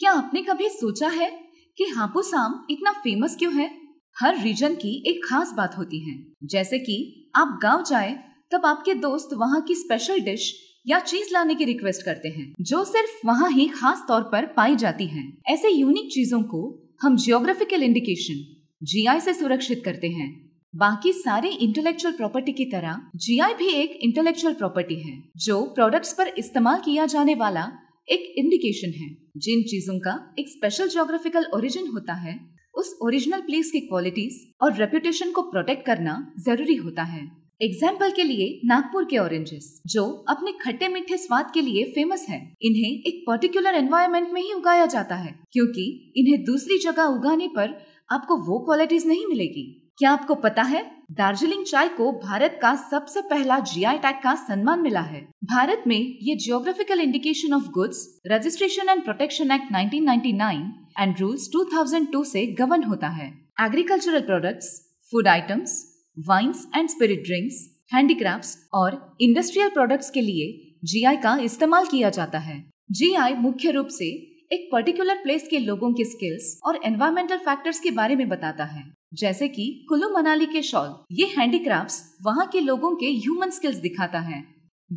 क्या आपने कभी सोचा है कि हापुस आम इतना फेमस क्यों है हर रीजन की एक खास बात होती है जैसे कि आप गांव जाए तब आपके दोस्त वहाँ की स्पेशल डिश या चीज लाने की रिक्वेस्ट करते हैं जो सिर्फ वहाँ ही खास तौर पर पाई जाती है ऐसे यूनिक चीजों को हम जियोग्राफिकल इंडिकेशन जीआई से सुरक्षित करते हैं बाकी सारे इंटेलेक्चुअल प्रॉपर्टी की तरह जीआई भी एक इंटेलेक्चुअल प्रॉपर्टी है जो प्रोडक्ट्स पर इस्तेमाल किया जाने वाला एक इंडिकेशन है जिन चीजों का एक स्पेशल जोग्राफिकल ओरिजिन होता है उस ओरिजिनल प्लेस की क्वालिटीज और रेपुटेशन को प्रोटेक्ट करना जरूरी होता है एग्जाम्पल के लिए नागपुर के ऑरेंजेस जो अपने खट्टे मीठे स्वाद के लिए फेमस है इन्हें एक पर्टिकुलर एनवायरमेंट में ही उगाया जाता है क्योंकि इन्हें दूसरी जगह उगाने पर आपको वो क्वालिटीज नहीं मिलेगी क्या आपको पता है दार्जिलिंग चाय को भारत का सबसे पहला आई टैग का सम्मान मिला है भारत में ये geographical indication of goods registration and protection act 1999 and rules 2002 से गवर्न होता है agricultural products food items wines and spirit drinks handicraft और इंडस्ट्रियल प्रोडक्ट्स के लिए जी का इस्तेमाल किया जाता है जी मुख्य रूप से एक पर्टिकुलर प्लेस के लोगों के स्किल्स और एनवायरमेंटल फैक्टर्स के बारे में बताता है जैसे कि कुल्लू मनाली के शॉल ये हैंडीक्राफ्ट्स वहाँ के लोगों के ह्यूमन स्किल्स दिखाता है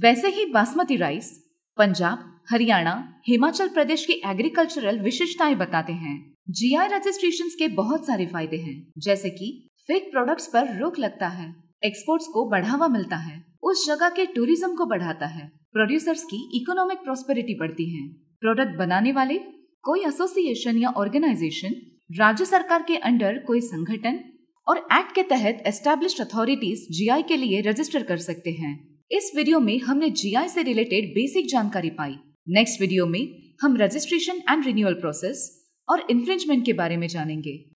वैसे ही बासमती राइस पंजाब हरियाणा हिमाचल प्रदेश की एग्रीकल्चरल विशेषताएं बताते हैं जीआई रजिस्ट्रेशन के बहुत सारे फायदे हैं जैसे कि फेक प्रोडक्ट्स पर रोक लगता है एक्सपोर्ट्स को बढ़ावा मिलता है उस जगह के टूरिज्म को बढ़ाता है प्रोड्यूसर्स की इकोनॉमिक प्रोस्पेरिटी बढ़ती है प्रोडक्ट बनाने वाले कोई एसोसिएशन या ऑर्गेनाइजेशन राज्य सरकार के अंडर कोई संगठन और एक्ट के तहत एस्टेब्लिश अथॉरिटीज जीआई के लिए रजिस्टर कर सकते हैं इस वीडियो में हमने जीआई से रिलेटेड बेसिक जानकारी पाई नेक्स्ट वीडियो में हम रजिस्ट्रेशन एंड रिन्यूअल प्रोसेस और इन्फ्रिंचमेंट के बारे में जानेंगे